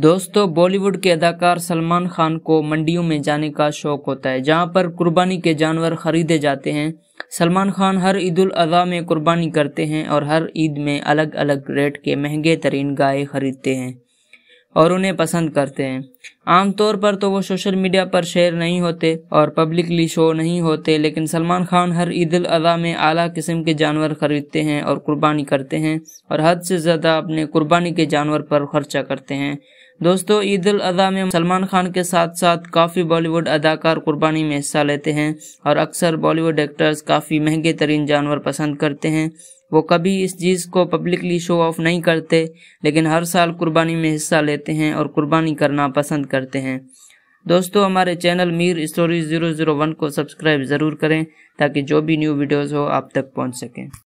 दोस्तों बॉलीवुड के अदाकार सलमान खान को मंडियों में जाने का शौक होता है जहां पर कुर्बानी के जानवर खरीदे जाते हैं सलमान खान हर ईद उल अजहा में कुर्बानी करते हैं और हर ईद में अलग अलग रेट के महंगे तरीन गाय खरीदते हैं और उन्हें पसंद करते हैं आमतौर पर तो वो सोशल मीडिया पर शेयर नहीं होते और पब्लिकली शो नहीं होते लेकिन सलमान खान हर ईद अज़ा में आला किस्म के जानवर खरीदते हैं और कुर्बानी करते हैं और हद से ज़्यादा अपने कुर्बानी के जानवर पर खर्चा करते हैं दोस्तों ईद अज़ा में सलमान खान के साथ साथ काफ़ी बॉलीवुड अदाकार कुर्बानी में हिस्सा लेते हैं और अक्सर बॉलीवुड एक्टर्स काफ़ी महंगे तरीन जानवर पसंद करते हैं वो कभी इस चीज़ को पब्लिकली शो ऑफ नहीं करते लेकिन हर साल कुर्बानी में हिस्सा लेते हैं और कुर्बानी करना पसंद पसंद करते हैं दोस्तों हमारे channel Meer story zero zero one को सब्सक्राइब ज़रूर करें ताकि जो भी न्यू वीडियोस हो आप तक पहुंच सकें